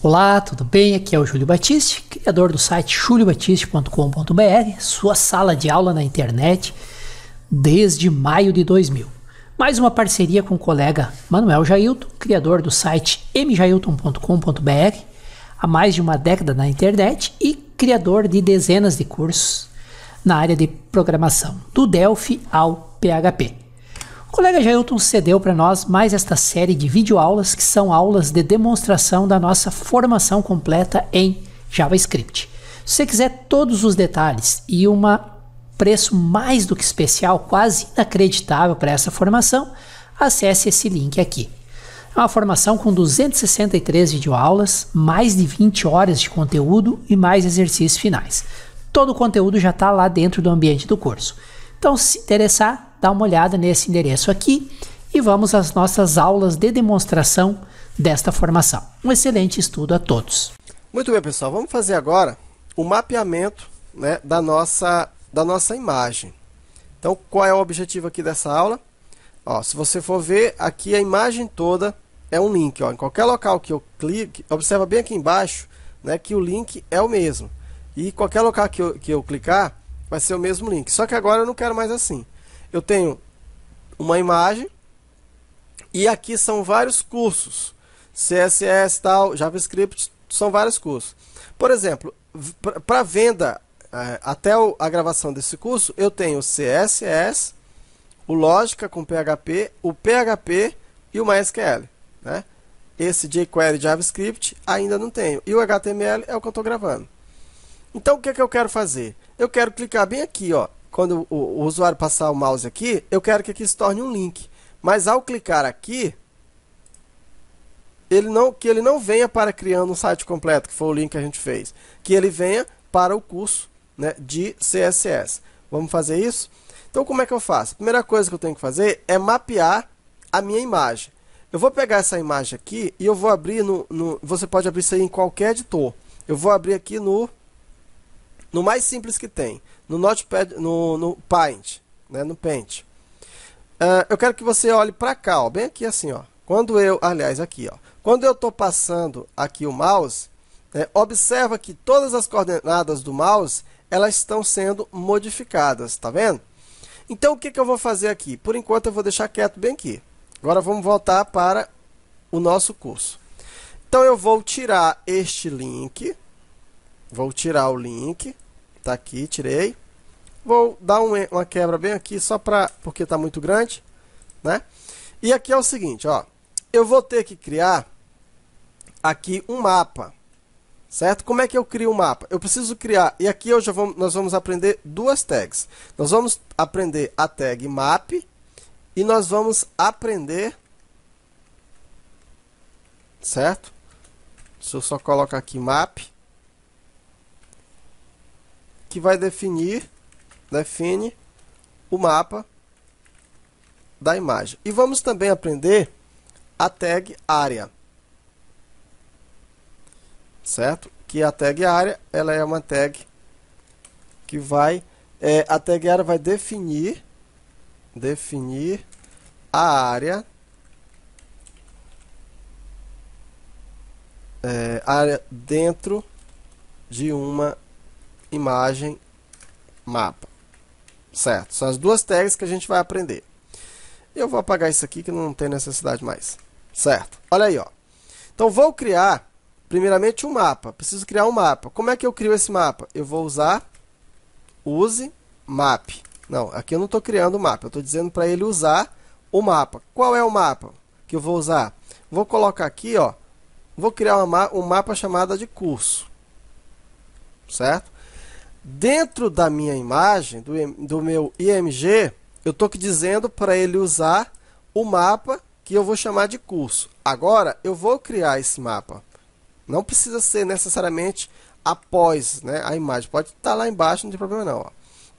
Olá, tudo bem? Aqui é o Júlio Batiste, criador do site juliobatiste.com.br, sua sala de aula na internet desde maio de 2000. Mais uma parceria com o colega Manuel Jailton, criador do site mjailton.com.br, há mais de uma década na internet e criador de dezenas de cursos na área de programação, do Delphi ao PHP. O colega Jailton cedeu para nós mais esta série de videoaulas que são aulas de demonstração da nossa formação completa em JavaScript. Se você quiser todos os detalhes e um preço mais do que especial, quase inacreditável para essa formação, acesse esse link aqui. É uma formação com 263 videoaulas, mais de 20 horas de conteúdo e mais exercícios finais. Todo o conteúdo já está lá dentro do ambiente do curso. Então, se interessar, dá uma olhada nesse endereço aqui e vamos às nossas aulas de demonstração desta formação. Um excelente estudo a todos. Muito bem, pessoal. Vamos fazer agora o mapeamento né, da, nossa, da nossa imagem. Então, qual é o objetivo aqui dessa aula? Ó, se você for ver, aqui a imagem toda é um link. Ó. Em qualquer local que eu clique, observa bem aqui embaixo né, que o link é o mesmo. E qualquer local que eu, que eu clicar, vai ser o mesmo link. Só que agora eu não quero mais assim eu tenho uma imagem e aqui são vários cursos. CSS, tal, JavaScript, são vários cursos. Por exemplo, para venda, é, até a gravação desse curso, eu tenho CSS, o Lógica com PHP, o PHP e o MySQL. Né? Esse jQuery JavaScript ainda não tenho. E o HTML é o que eu estou gravando. Então, o que, é que eu quero fazer? Eu quero clicar bem aqui, ó, quando o, o usuário passar o mouse aqui, eu quero que aqui se torne um link. Mas ao clicar aqui, ele não, que ele não venha para criando um site completo, que foi o link que a gente fez. Que ele venha para o curso né, de CSS. Vamos fazer isso? Então, como é que eu faço? A primeira coisa que eu tenho que fazer é mapear a minha imagem. Eu vou pegar essa imagem aqui e eu vou abrir no, no Você pode abrir isso aí em qualquer editor. Eu vou abrir aqui no, no mais simples que tem no Notepad, no, no Paint, né, no Paint. Uh, eu quero que você olhe para cá, ó, bem aqui assim, ó. Quando eu, aliás, aqui, ó. Quando eu estou passando aqui o mouse, né, observa que todas as coordenadas do mouse elas estão sendo modificadas, tá vendo? Então, o que, que eu vou fazer aqui? Por enquanto, eu vou deixar quieto bem aqui. Agora, vamos voltar para o nosso curso. Então, eu vou tirar este link. Vou tirar o link. Tá aqui, tirei. Vou dar um, uma quebra bem aqui, só pra, porque tá muito grande, né? E aqui é o seguinte, ó. Eu vou ter que criar aqui um mapa, certo? Como é que eu crio um mapa? Eu preciso criar, e aqui eu já vamos, nós vamos aprender duas tags. Nós vamos aprender a tag map e nós vamos aprender, certo? Deixa eu só colocar aqui map que vai definir, define o mapa da imagem. E vamos também aprender a tag área. Certo? Que a tag área, ela é uma tag que vai é, a tag área vai definir definir a área é, área dentro de uma imagem, mapa. Certo, são as duas tags que a gente vai aprender. Eu vou apagar isso aqui que não tem necessidade mais. Certo, olha aí. Ó. Então vou criar, primeiramente, um mapa. Preciso criar um mapa. Como é que eu crio esse mapa? Eu vou usar use map. Não, aqui eu não estou criando o mapa. Eu estou dizendo para ele usar o mapa. Qual é o mapa que eu vou usar? Vou colocar aqui, ó, vou criar uma, um mapa chamado de curso. Certo? dentro da minha imagem, do, do meu IMG, eu estou dizendo para ele usar o mapa que eu vou chamar de curso. Agora, eu vou criar esse mapa. Não precisa ser necessariamente após né, a imagem. Pode estar tá lá embaixo, não tem problema não. Ó.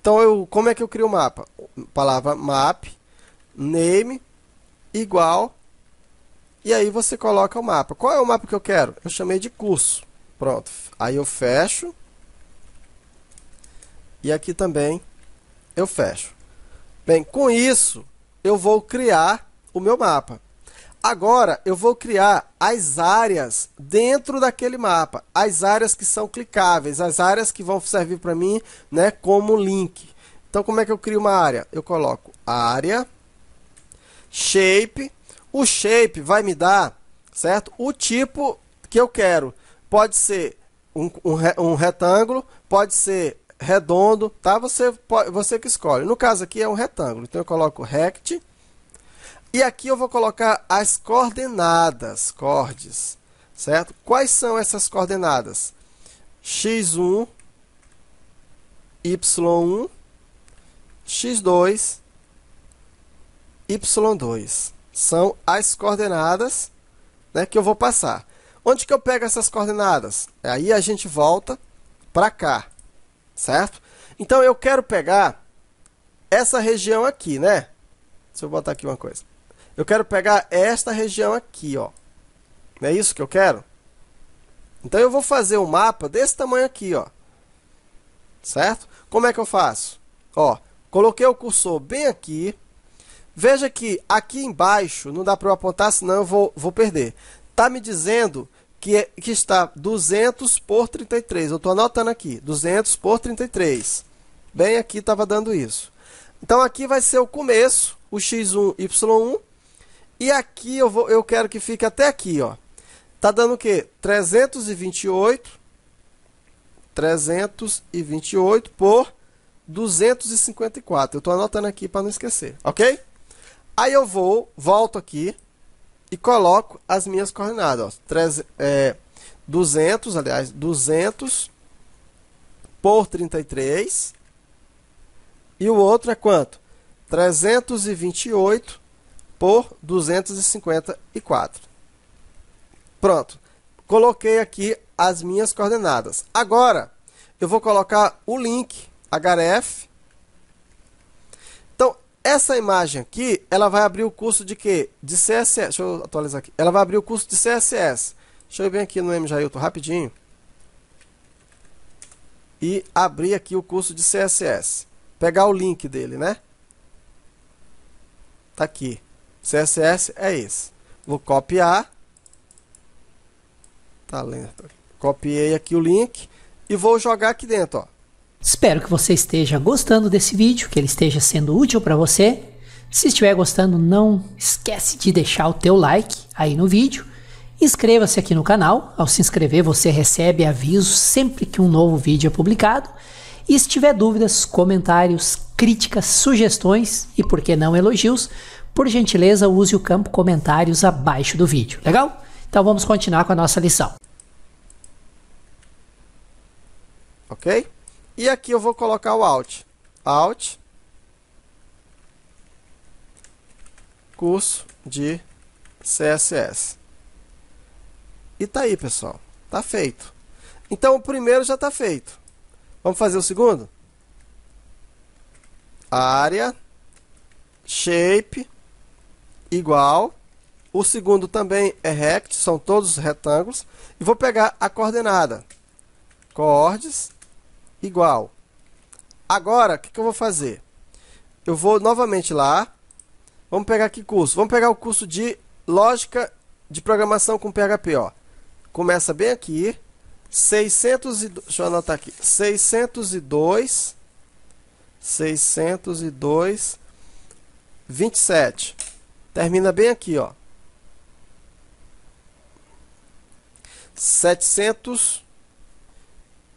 Então, eu, como é que eu crio o mapa? Palavra map, name, igual, e aí você coloca o mapa. Qual é o mapa que eu quero? Eu chamei de curso. Pronto. Aí eu fecho. E aqui também eu fecho. Bem, com isso eu vou criar o meu mapa. Agora eu vou criar as áreas dentro daquele mapa, as áreas que são clicáveis, as áreas que vão servir para mim, né, como link. Então como é que eu crio uma área? Eu coloco área shape. O shape vai me dar, certo? O tipo que eu quero. Pode ser um, um, um retângulo, pode ser redondo, tá? Você, você que escolhe. No caso aqui é um retângulo, então eu coloco rect. E aqui eu vou colocar as coordenadas, cordes, certo? Quais são essas coordenadas? x1, y1, x2, y2. São as coordenadas né, que eu vou passar. Onde que eu pego essas coordenadas? Aí a gente volta para cá certo? Então eu quero pegar essa região aqui, né? Deixa eu botar aqui uma coisa. Eu quero pegar esta região aqui, ó. Não é isso que eu quero? Então eu vou fazer um mapa desse tamanho aqui, ó. Certo? Como é que eu faço? Ó, coloquei o cursor bem aqui. Veja que aqui embaixo, não dá para eu apontar, senão eu vou, vou perder. Tá me dizendo que, é, que está 200 por 33. Eu estou anotando aqui, 200 por 33. Bem aqui estava dando isso. Então aqui vai ser o começo, o x1, y1. E aqui eu, vou, eu quero que fique até aqui, ó. Tá dando o quê? 328 328 por 254. Eu estou anotando aqui para não esquecer, ok? Aí eu vou, volto aqui, e coloco as minhas coordenadas. Ó, 3, é, 200, aliás, 200 por 33. E o outro é quanto? 328 por 254. Pronto. Coloquei aqui as minhas coordenadas. Agora, eu vou colocar o link href essa imagem aqui, ela vai abrir o curso de quê? De CSS. Deixa eu atualizar aqui. Ela vai abrir o curso de CSS. Deixa eu vir aqui no MJailton rapidinho. E abrir aqui o curso de CSS. Pegar o link dele, né? Tá aqui. CSS é esse. Vou copiar. Tá lento. Copiei aqui o link. E vou jogar aqui dentro, ó. Espero que você esteja gostando desse vídeo, que ele esteja sendo útil para você. Se estiver gostando, não esquece de deixar o teu like aí no vídeo. Inscreva-se aqui no canal. Ao se inscrever, você recebe aviso sempre que um novo vídeo é publicado. E se tiver dúvidas, comentários, críticas, sugestões e por que não elogios, por gentileza, use o campo comentários abaixo do vídeo. Legal? Então vamos continuar com a nossa lição. OK? E aqui eu vou colocar o alt. Alt. Curso de CSS. E tá aí, pessoal. Tá feito. Então o primeiro já está feito. Vamos fazer o segundo? Área, shape, igual. O segundo também é rect, são todos retângulos. E vou pegar a coordenada. Cordes, igual. Agora, o que, que eu vou fazer? Eu vou novamente lá. Vamos pegar que curso? Vamos pegar o curso de Lógica de Programação com PHP. Ó. Começa bem aqui. 602, deixa eu anotar aqui. 602 602 27. Termina bem aqui, ó. 700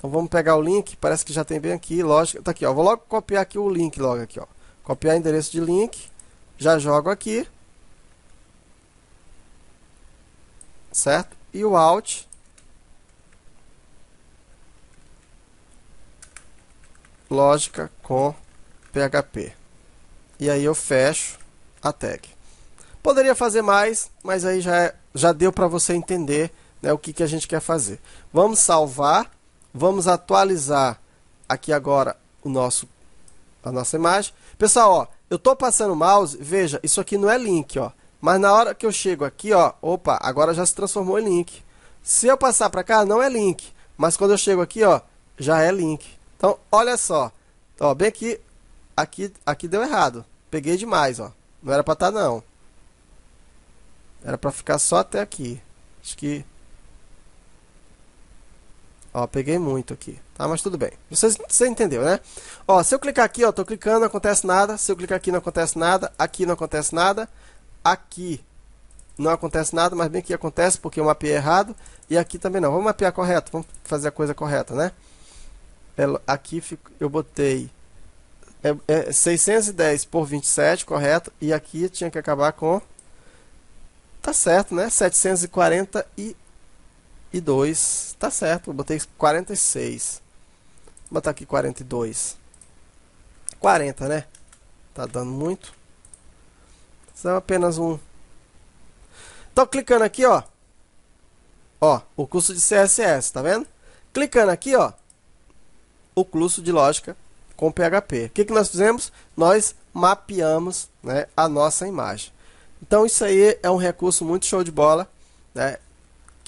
Então vamos pegar o link, parece que já tem bem aqui, lógico. Tá aqui, ó. Vou logo copiar aqui o link logo aqui, ó. Copiar endereço de link. Já jogo aqui. Certo? E o alt lógica com PHP. E aí eu fecho a tag. Poderia fazer mais, mas aí já, é, já deu para você entender né, o que, que a gente quer fazer. Vamos salvar Vamos atualizar aqui agora o nosso, a nossa imagem. Pessoal, ó, eu estou passando o mouse, veja, isso aqui não é link, ó. Mas na hora que eu chego aqui, ó, opa, agora já se transformou em link. Se eu passar para cá, não é link. Mas quando eu chego aqui, ó, já é link. Então, olha só. Ó, bem aqui, aqui, aqui deu errado. Peguei demais, ó. Não era para estar, tá, não. Era para ficar só até aqui. Acho que Ó, peguei muito aqui, tá? Mas tudo bem. Você, você entendeu, né? Ó, se eu clicar aqui, ó, tô clicando, não acontece nada. Se eu clicar aqui, não acontece nada. Aqui não acontece nada. Aqui não acontece nada, mas bem que acontece porque eu mapeei errado. E aqui também não. Vamos mapear correto, vamos fazer a coisa correta, né? É, aqui eu botei 610 é, é por 27, correto? E aqui tinha que acabar com... Tá certo, né? e e 2. Tá certo, eu botei 46. Vou botar aqui 42. 40, né? Tá dando muito. são é apenas um. Então, clicando aqui, ó. Ó, o curso de CSS, tá vendo? Clicando aqui, ó. O curso de lógica com PHP. O que, que nós fizemos? Nós mapeamos né, a nossa imagem. Então, isso aí é um recurso muito show de bola. Né?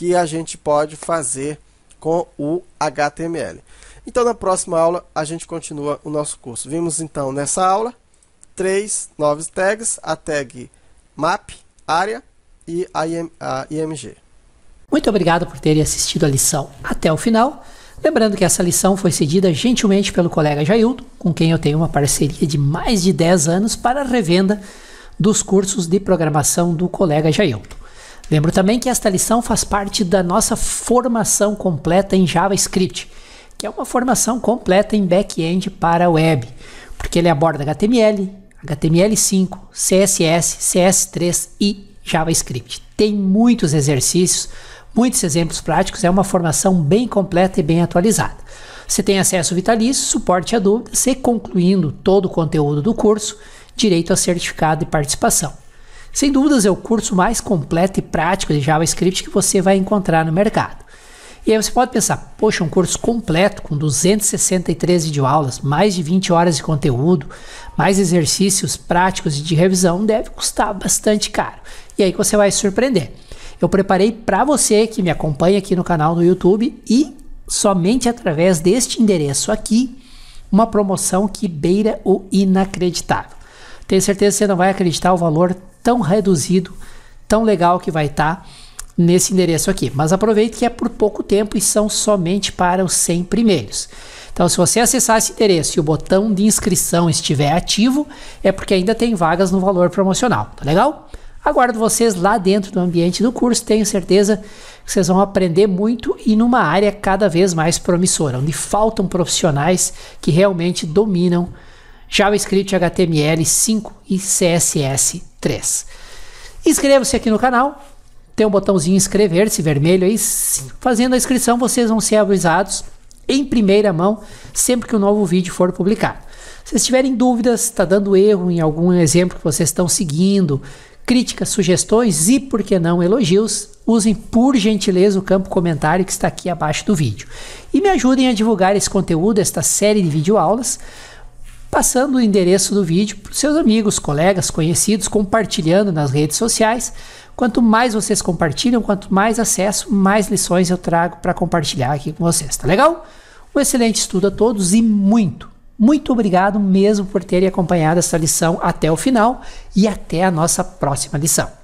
que a gente pode fazer com o HTML. Então, na próxima aula, a gente continua o nosso curso. Vimos, então, nessa aula, três novas tags, a tag map, área e a IMG. Muito obrigado por terem assistido a lição até o final. Lembrando que essa lição foi cedida gentilmente pelo colega Jaildo, com quem eu tenho uma parceria de mais de 10 anos para a revenda dos cursos de programação do colega Jaildo. Lembro também que esta lição faz parte da nossa formação completa em JavaScript, que é uma formação completa em back-end para web, porque ele aborda HTML, HTML5, CSS, CS3 e JavaScript. Tem muitos exercícios, muitos exemplos práticos, é uma formação bem completa e bem atualizada. Você tem acesso vitalício, suporte a dúvidas e, concluindo todo o conteúdo do curso, direito a certificado e participação. Sem dúvidas, é o curso mais completo e prático de JavaScript que você vai encontrar no mercado. E aí você pode pensar, poxa, um curso completo com 263 videoaulas, mais de 20 horas de conteúdo, mais exercícios práticos e de revisão deve custar bastante caro. E aí você vai se surpreender. Eu preparei para você que me acompanha aqui no canal do YouTube e somente através deste endereço aqui, uma promoção que beira o inacreditável. Tenho certeza que você não vai acreditar o valor tão reduzido, tão legal que vai estar tá nesse endereço aqui. Mas aproveite que é por pouco tempo e são somente para os 100 primeiros. Então, se você acessar esse endereço e o botão de inscrição estiver ativo, é porque ainda tem vagas no valor promocional, tá legal? Aguardo vocês lá dentro do ambiente do curso, tenho certeza que vocês vão aprender muito e numa área cada vez mais promissora, onde faltam profissionais que realmente dominam JavaScript, HTML5 e CSS 3. Inscreva-se aqui no canal. Tem um botãozinho inscrever-se vermelho aí. Fazendo a inscrição, vocês vão ser avisados em primeira mão sempre que o um novo vídeo for publicado. Se tiverem dúvidas, está dando erro em algum exemplo que vocês estão seguindo, críticas, sugestões e, por que não, elogios, usem por gentileza o campo comentário que está aqui abaixo do vídeo. E me ajudem a divulgar esse conteúdo, esta série de videoaulas, passando o endereço do vídeo para seus amigos, colegas, conhecidos, compartilhando nas redes sociais. Quanto mais vocês compartilham, quanto mais acesso, mais lições eu trago para compartilhar aqui com vocês, tá legal? Um excelente estudo a todos e muito, muito obrigado mesmo por terem acompanhado essa lição até o final e até a nossa próxima lição.